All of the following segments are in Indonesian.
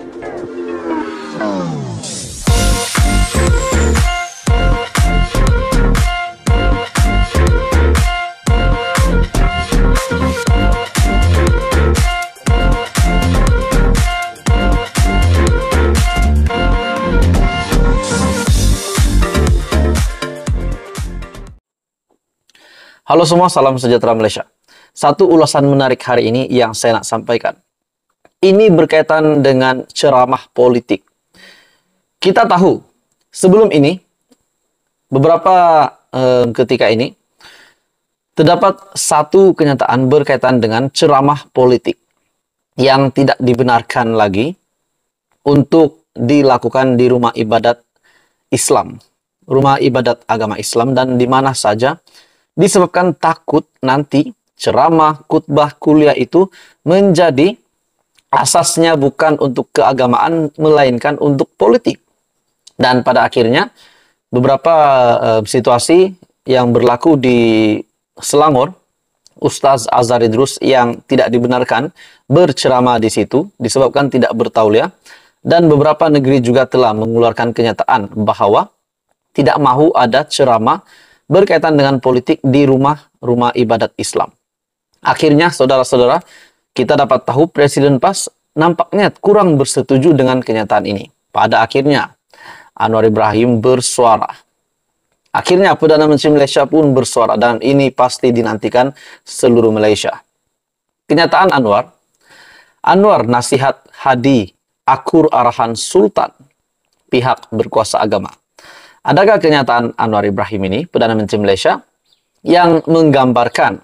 Halo semua, salam sejahtera Malaysia. Satu ulasan menarik hari ini yang saya nak sampaikan ini berkaitan dengan ceramah politik. Kita tahu sebelum ini beberapa eh, ketika ini terdapat satu kenyataan berkaitan dengan ceramah politik yang tidak dibenarkan lagi untuk dilakukan di rumah ibadat Islam, rumah ibadat agama Islam dan di mana saja disebabkan takut nanti ceramah, khutbah, kuliah itu menjadi asasnya bukan untuk keagamaan melainkan untuk politik. Dan pada akhirnya beberapa uh, situasi yang berlaku di Selangor, Ustaz Azhar Idrus yang tidak dibenarkan berceramah di situ disebabkan tidak bertauliah dan beberapa negeri juga telah mengeluarkan kenyataan bahwa tidak mahu ada ceramah berkaitan dengan politik di rumah-rumah ibadat Islam. Akhirnya saudara-saudara kita dapat tahu Presiden PAS nampaknya kurang bersetuju dengan kenyataan ini. Pada akhirnya, Anwar Ibrahim bersuara. Akhirnya Perdana Menteri Malaysia pun bersuara dan ini pasti dinantikan seluruh Malaysia. Kenyataan Anwar, Anwar nasihat Hadi akur arahan Sultan, pihak berkuasa agama. Adakah kenyataan Anwar Ibrahim ini, Perdana Menteri Malaysia, yang menggambarkan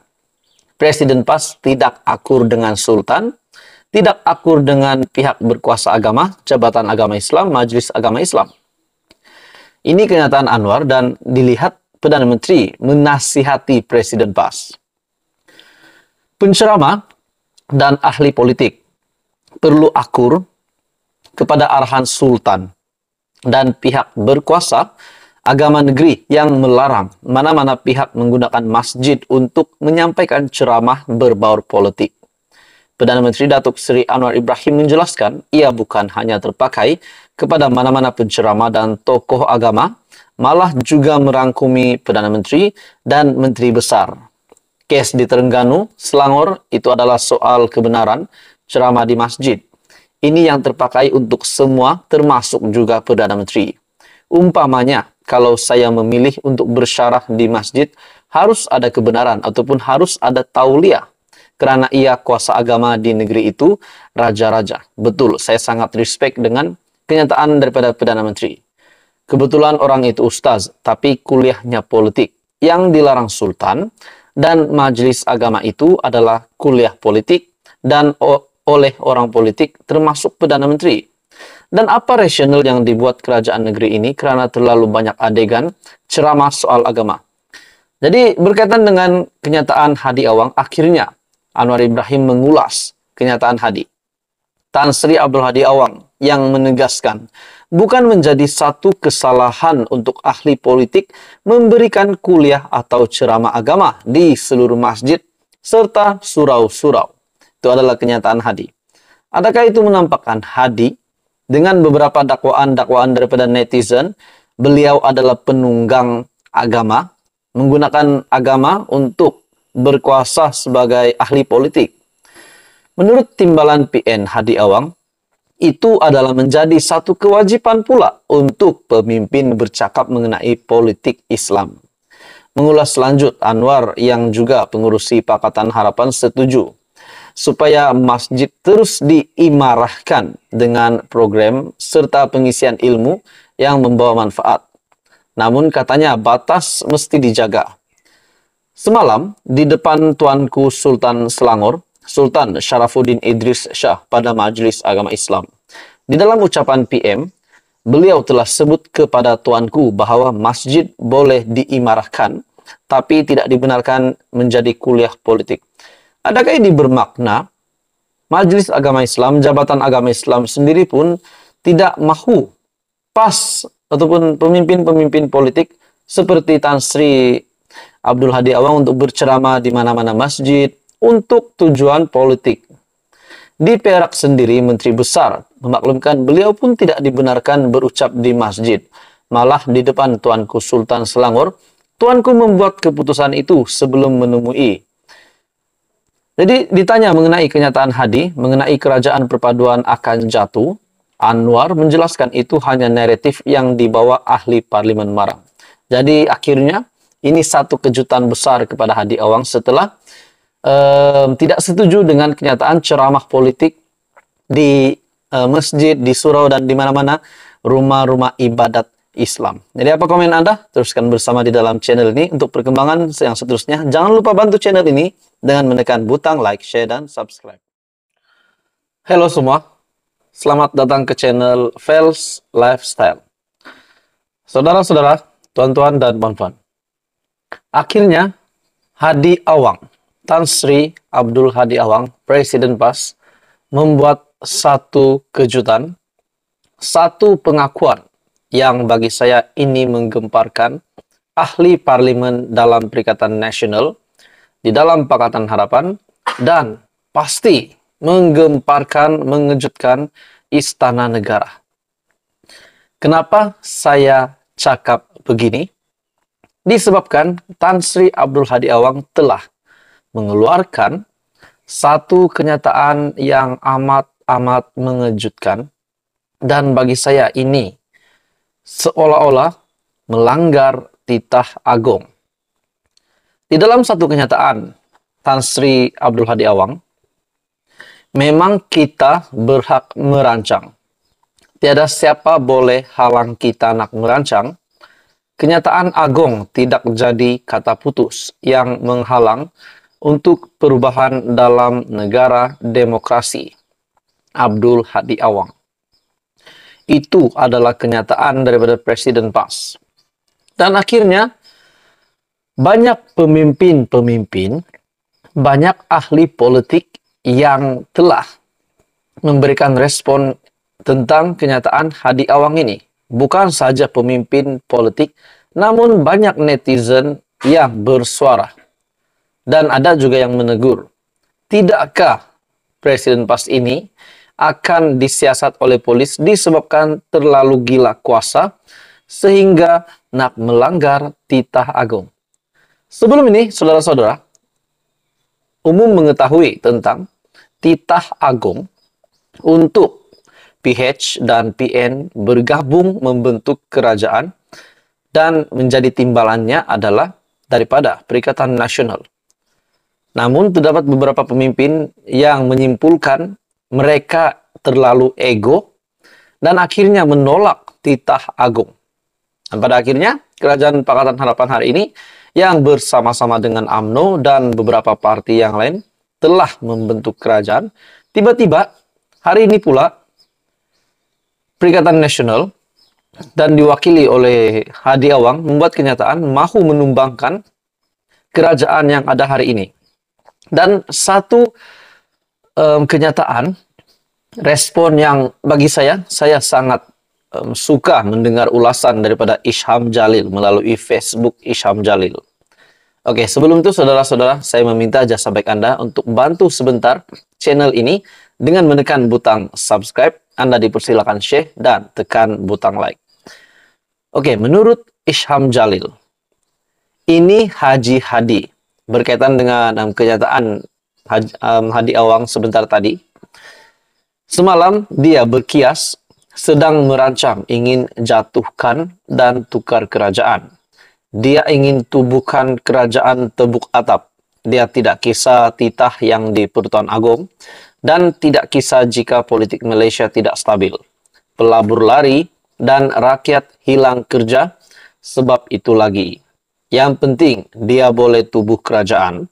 Presiden PAS tidak akur dengan Sultan, tidak akur dengan pihak berkuasa agama, Jabatan Agama Islam, Majelis Agama Islam. Ini kenyataan Anwar dan dilihat Perdana Menteri menasihati Presiden PAS. Pencerama dan ahli politik perlu akur kepada arahan Sultan dan pihak berkuasa agama negeri yang melarang mana-mana pihak menggunakan masjid untuk menyampaikan ceramah berbaur politik. Perdana Menteri Datuk Seri Anwar Ibrahim menjelaskan ia bukan hanya terpakai kepada mana-mana penceramah dan tokoh agama, malah juga merangkumi Perdana Menteri dan Menteri Besar. Kes di Terengganu, Selangor itu adalah soal kebenaran ceramah di masjid. Ini yang terpakai untuk semua termasuk juga Perdana Menteri. Umpamanya, kalau saya memilih untuk bersyarah di masjid, harus ada kebenaran ataupun harus ada tauliah. Karena ia kuasa agama di negeri itu, raja-raja. Betul, saya sangat respect dengan kenyataan daripada Perdana Menteri. Kebetulan orang itu ustaz, tapi kuliahnya politik. Yang dilarang sultan dan majelis agama itu adalah kuliah politik dan oleh orang politik termasuk Perdana Menteri. Dan apa rasional yang dibuat kerajaan negeri ini karena terlalu banyak adegan ceramah soal agama. Jadi berkaitan dengan kenyataan Hadi Awang, akhirnya Anwar Ibrahim mengulas kenyataan Hadi. Tan Sri Abdul Hadi Awang yang menegaskan, bukan menjadi satu kesalahan untuk ahli politik memberikan kuliah atau ceramah agama di seluruh masjid serta surau-surau. Itu adalah kenyataan Hadi. Adakah itu menampakkan Hadi dengan beberapa dakwaan-dakwaan daripada netizen, beliau adalah penunggang agama, menggunakan agama untuk berkuasa sebagai ahli politik. Menurut timbalan PN Hadi Awang, itu adalah menjadi satu kewajiban pula untuk pemimpin bercakap mengenai politik Islam. Mengulas lanjut Anwar yang juga pengurusi Pakatan Harapan setuju supaya masjid terus diimarahkan dengan program serta pengisian ilmu yang membawa manfaat. Namun katanya batas mesti dijaga. Semalam di depan Tuanku Sultan Selangor, Sultan Syarafuddin Idris Shah pada Majlis Agama Islam. Di dalam ucapan PM, beliau telah sebut kepada Tuanku bahawa masjid boleh diimarahkan tapi tidak dibenarkan menjadi kuliah politik. Adakah ini bermakna Majelis Agama Islam, Jabatan Agama Islam sendiri pun tidak mahu pas ataupun pemimpin-pemimpin politik seperti Tan Sri Abdul Hadi Awang untuk berceramah di mana-mana masjid untuk tujuan politik. Di Perak sendiri, Menteri Besar memaklumkan beliau pun tidak dibenarkan berucap di masjid. Malah di depan Tuanku Sultan Selangor, Tuanku membuat keputusan itu sebelum menemui jadi ditanya mengenai kenyataan Hadi, mengenai kerajaan perpaduan akan jatuh, Anwar menjelaskan itu hanya naratif yang dibawa ahli parlimen Marang. Jadi akhirnya ini satu kejutan besar kepada Hadi Awang setelah um, tidak setuju dengan kenyataan ceramah politik di uh, masjid, di surau dan di mana-mana rumah-rumah ibadat Islam. Jadi apa komen Anda? Teruskan bersama di dalam channel ini untuk perkembangan yang seterusnya. Jangan lupa bantu channel ini dengan menekan butang like, share, dan subscribe. Halo semua, selamat datang ke channel Fels Lifestyle. Saudara-saudara, tuan-tuan dan puan-puan. Akhirnya, Hadi Awang, Tan Sri Abdul Hadi Awang, Presiden PAS, membuat satu kejutan, satu pengakuan yang bagi saya ini menggemparkan ahli parlimen dalam Perikatan Nasional di dalam Pakatan Harapan dan pasti menggemparkan, mengejutkan istana negara. Kenapa saya cakap begini? Disebabkan Tan Sri Abdul Hadi Awang telah mengeluarkan satu kenyataan yang amat-amat mengejutkan dan bagi saya ini seolah-olah melanggar titah agung. Di dalam satu kenyataan, Tan Sri Abdul Hadi Awang, memang kita berhak merancang. Tiada siapa boleh halang kita nak merancang. Kenyataan agung tidak jadi kata putus yang menghalang untuk perubahan dalam negara demokrasi. Abdul Hadi Awang. Itu adalah kenyataan daripada presiden pas. Dan akhirnya banyak pemimpin-pemimpin, banyak ahli politik yang telah memberikan respon tentang kenyataan Hadi Awang ini. Bukan saja pemimpin politik, namun banyak netizen yang bersuara. Dan ada juga yang menegur. Tidakkah Presiden PAS ini akan disiasat oleh polis disebabkan terlalu gila kuasa sehingga nak melanggar titah agung. Sebelum ini, saudara-saudara, umum mengetahui tentang titah agung untuk PH dan PN bergabung membentuk kerajaan dan menjadi timbalannya adalah daripada Perikatan Nasional. Namun terdapat beberapa pemimpin yang menyimpulkan mereka terlalu ego dan akhirnya menolak titah agung. Dan pada akhirnya, Kerajaan Pakatan Harapan hari ini yang bersama-sama dengan AMNO dan beberapa parti yang lain telah membentuk kerajaan. Tiba-tiba, hari ini pula, Perikatan Nasional dan diwakili oleh Hadi Awang membuat kenyataan mahu menumbangkan kerajaan yang ada hari ini. Dan satu um, kenyataan, respon yang bagi saya, saya sangat um, suka mendengar ulasan daripada Isham Jalil melalui Facebook Isham Jalil. Oke, sebelum itu saudara-saudara, saya meminta jasa baik Anda untuk bantu sebentar channel ini dengan menekan butang subscribe, Anda dipersilakan share dan tekan butang like. Oke, menurut Isham Jalil, ini Haji Hadi berkaitan dengan um, kenyataan Hadi um, Awang sebentar tadi. Semalam dia berkias sedang merancang ingin jatuhkan dan tukar kerajaan. Dia ingin tubuhkan kerajaan tebuk atap. Dia tidak kisah titah yang di Pertuan Agong dan tidak kisah jika politik Malaysia tidak stabil. Pelabur lari dan rakyat hilang kerja sebab itu lagi. Yang penting dia boleh tubuh kerajaan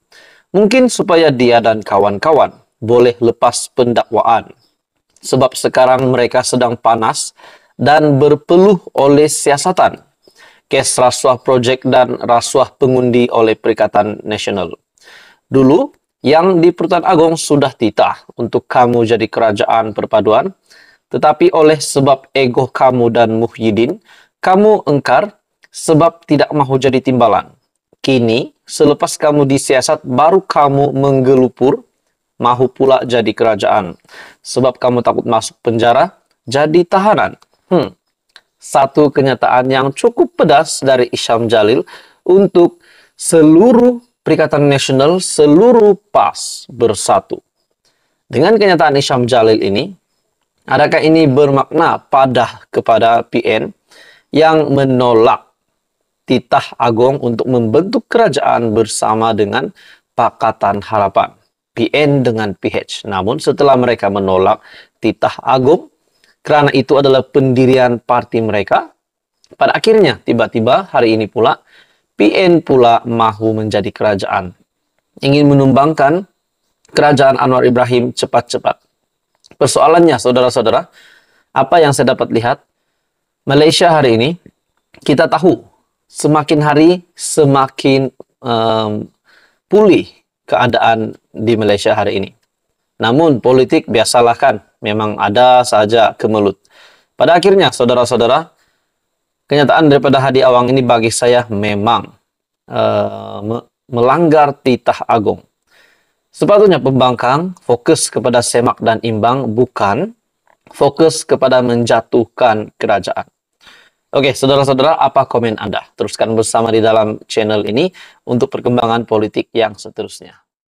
Mungkin supaya dia dan kawan-kawan boleh lepas pendakwaan. Sebab sekarang mereka sedang panas dan berpeluh oleh siasatan. Kes rasuah projek dan rasuah pengundi oleh Perikatan Nasional. Dulu, yang di Pertuan Agong sudah titah untuk kamu jadi kerajaan perpaduan, tetapi oleh sebab ego kamu dan Muhyiddin, kamu engkar sebab tidak mahu jadi timbalan. Kini, Selepas kamu disiasat, baru kamu menggelupur, mahu pula jadi kerajaan. Sebab kamu takut masuk penjara, jadi tahanan. Hmm. Satu kenyataan yang cukup pedas dari Isyam Jalil untuk seluruh Perikatan Nasional, seluruh PAS bersatu. Dengan kenyataan Isyam Jalil ini, adakah ini bermakna padah kepada PN yang menolak titah agung untuk membentuk kerajaan bersama dengan Pakatan Harapan, PN dengan PH. Namun setelah mereka menolak titah agung, kerana itu adalah pendirian parti mereka, pada akhirnya tiba-tiba hari ini pula, PN pula mahu menjadi kerajaan. Ingin menumbangkan kerajaan Anwar Ibrahim cepat-cepat. Persoalannya, saudara-saudara, apa yang saya dapat lihat? Malaysia hari ini, kita tahu semakin hari semakin um, pulih keadaan di Malaysia hari ini. Namun politik biasalah kan, memang ada saja kemelut. Pada akhirnya, saudara-saudara, kenyataan daripada Hadi Awang ini bagi saya memang uh, me melanggar titah agung. Sepatutnya pembangkang fokus kepada semak dan imbang, bukan fokus kepada menjatuhkan kerajaan. Oke, saudara-saudara, apa komen Anda? Teruskan bersama di dalam channel ini untuk perkembangan politik yang seterusnya.